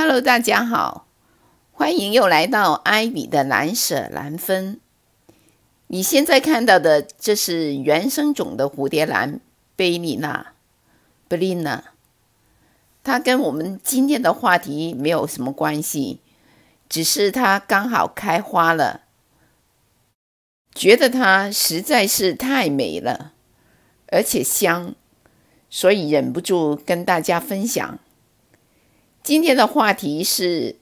Hello，大家好，欢迎又来到艾比的难舍难分。你现在看到的这是原生种的蝴蝶兰，贝丽娜 （Bolina），它跟我们今天的话题没有什么关系，只是它刚好开花了，觉得它实在是太美了，而且香，所以忍不住跟大家分享。今天的话题是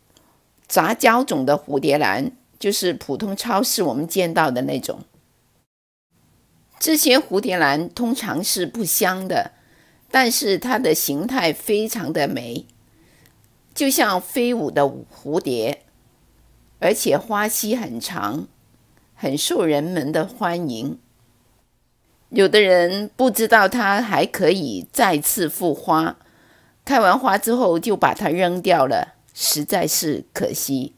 杂交种的蝴蝶兰，就是普通超市我们见到的那种。这些蝴蝶兰通常是不香的，但是它的形态非常的美，就像飞舞的蝴蝶，而且花期很长，很受人们的欢迎。有的人不知道它还可以再次复花。开完花之后就把它扔掉了，实在是可惜。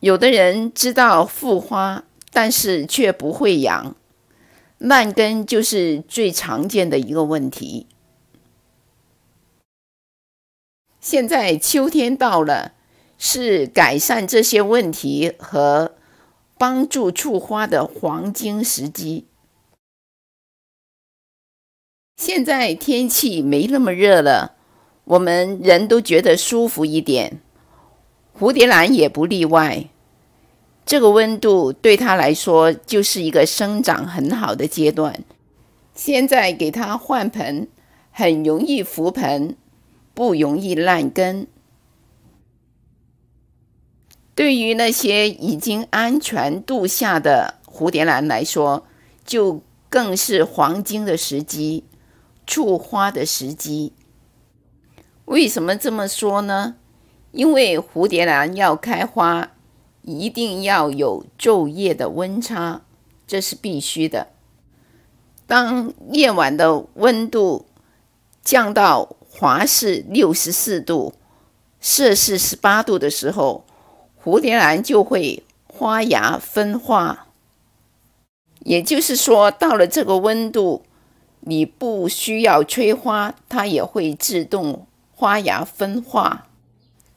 有的人知道复花，但是却不会养，烂根就是最常见的一个问题。现在秋天到了，是改善这些问题和帮助促花的黄金时机。现在天气没那么热了，我们人都觉得舒服一点，蝴蝶兰也不例外。这个温度对它来说就是一个生长很好的阶段。现在给它换盆，很容易浮盆，不容易烂根。对于那些已经安全度夏的蝴蝶兰来说，就更是黄金的时机。促花的时机，为什么这么说呢？因为蝴蝶兰要开花，一定要有昼夜的温差，这是必须的。当夜晚的温度降到华氏六十四度、摄氏十八度的时候，蝴蝶兰就会花芽分化。也就是说，到了这个温度。你不需要催花，它也会自动花芽分化。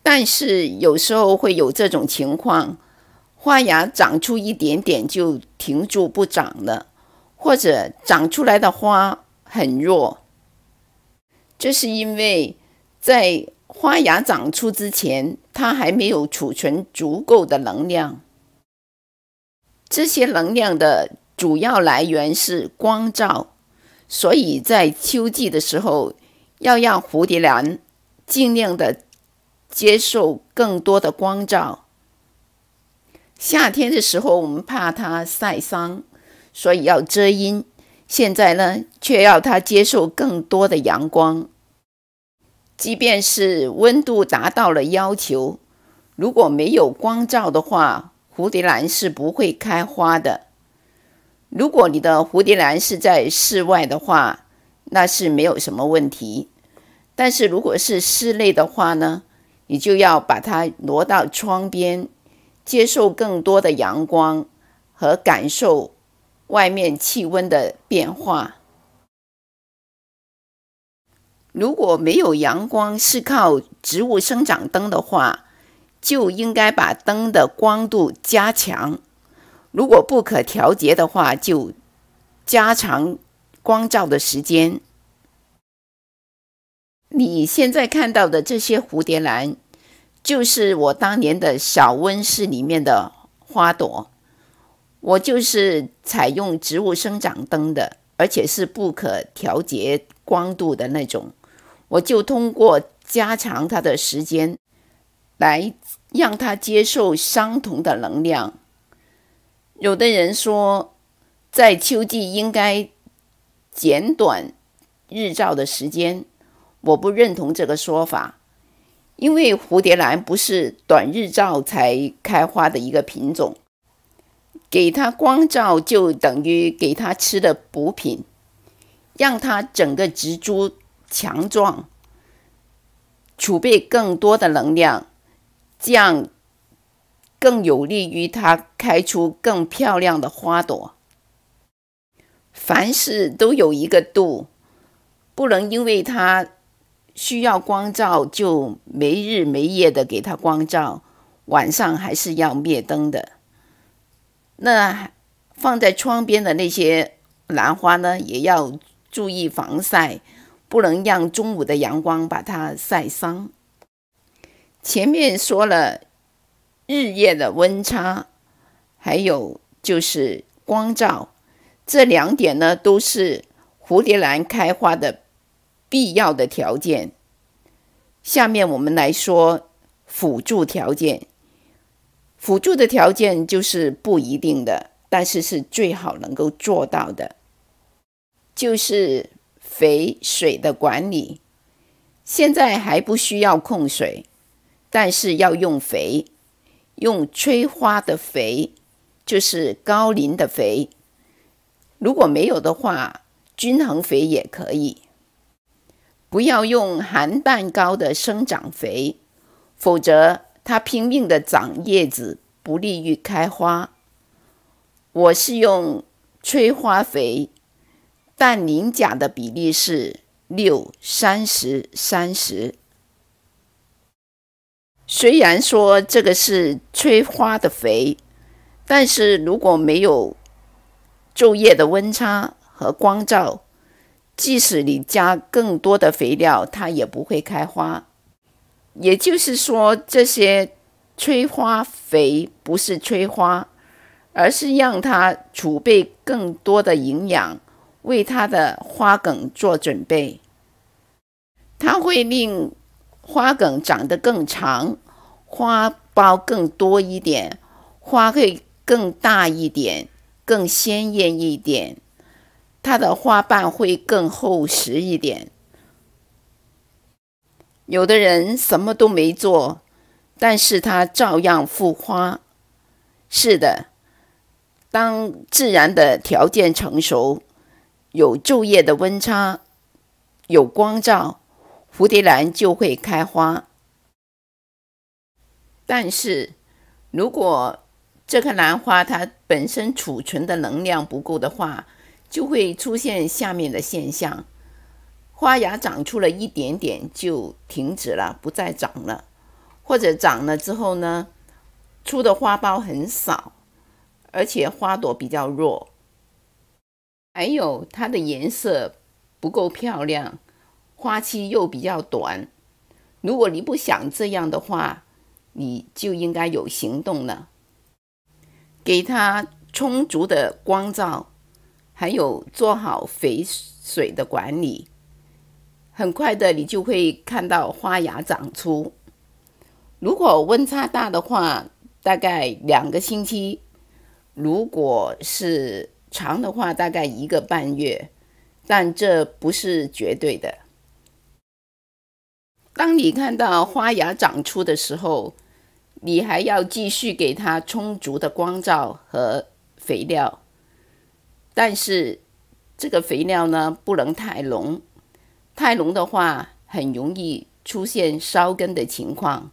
但是有时候会有这种情况：花芽长出一点点就停住不长了，或者长出来的花很弱。这是因为在花芽长出之前，它还没有储存足够的能量。这些能量的主要来源是光照。所以在秋季的时候，要让蝴蝶兰尽量的接受更多的光照。夏天的时候，我们怕它晒伤，所以要遮阴。现在呢，却要它接受更多的阳光。即便是温度达到了要求，如果没有光照的话，蝴蝶兰是不会开花的。如果你的蝴蝶兰是在室外的话，那是没有什么问题。但是如果是室内的话呢，你就要把它挪到窗边，接受更多的阳光和感受外面气温的变化。如果没有阳光，是靠植物生长灯的话，就应该把灯的光度加强。如果不可调节的话，就加长光照的时间。你现在看到的这些蝴蝶兰，就是我当年的小温室里面的花朵。我就是采用植物生长灯的，而且是不可调节光度的那种。我就通过加长它的时间，来让它接受相同的能量。有的人说，在秋季应该减短日照的时间，我不认同这个说法，因为蝴蝶兰不是短日照才开花的一个品种，给它光照就等于给它吃的补品，让它整个植株强壮，储备更多的能量，降。更有利于它开出更漂亮的花朵。凡事都有一个度，不能因为它需要光照，就没日没夜的给它光照，晚上还是要灭灯的。那放在窗边的那些兰花呢，也要注意防晒，不能让中午的阳光把它晒伤。前面说了。日夜的温差，还有就是光照，这两点呢都是蝴蝶兰开花的必要的条件。下面我们来说辅助条件。辅助的条件就是不一定的，但是是最好能够做到的，就是肥水的管理。现在还不需要控水，但是要用肥。用催花的肥，就是高磷的肥。如果没有的话，均衡肥也可以。不要用含氮高的生长肥，否则它拼命的长叶子，不利于开花。我是用催花肥，氮磷钾的比例是六三十三十。虽然说这个是催花的肥，但是如果没有昼夜的温差和光照，即使你加更多的肥料，它也不会开花。也就是说，这些催花肥不是催花，而是让它储备更多的营养，为它的花梗做准备。它会令。花梗长得更长，花苞更多一点，花会更大一点，更鲜艳一点，它的花瓣会更厚实一点。有的人什么都没做，但是他照样复花。是的，当自然的条件成熟，有昼夜的温差，有光照。蝴蝶兰就会开花，但是如果这棵兰花它本身储存的能量不够的话，就会出现下面的现象：花芽长出了一点点就停止了，不再长了；或者长了之后呢，出的花苞很少，而且花朵比较弱，还有它的颜色不够漂亮。花期又比较短，如果你不想这样的话，你就应该有行动了，给它充足的光照，还有做好肥水的管理，很快的你就会看到花芽长出。如果温差大的话，大概两个星期；如果是长的话，大概一个半月。但这不是绝对的。当你看到花芽长出的时候，你还要继续给它充足的光照和肥料。但是，这个肥料呢，不能太浓，太浓的话，很容易出现烧根的情况。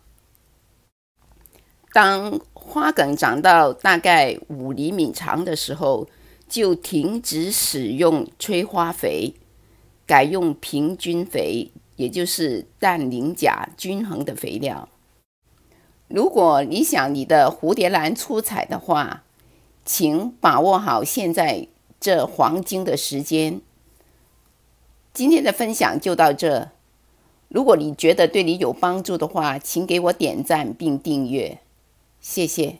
当花梗长到大概五厘米长的时候，就停止使用催花肥，改用平均肥。也就是氮磷钾均衡的肥料。如果你想你的蝴蝶兰出彩的话，请把握好现在这黄金的时间。今天的分享就到这。如果你觉得对你有帮助的话，请给我点赞并订阅，谢谢。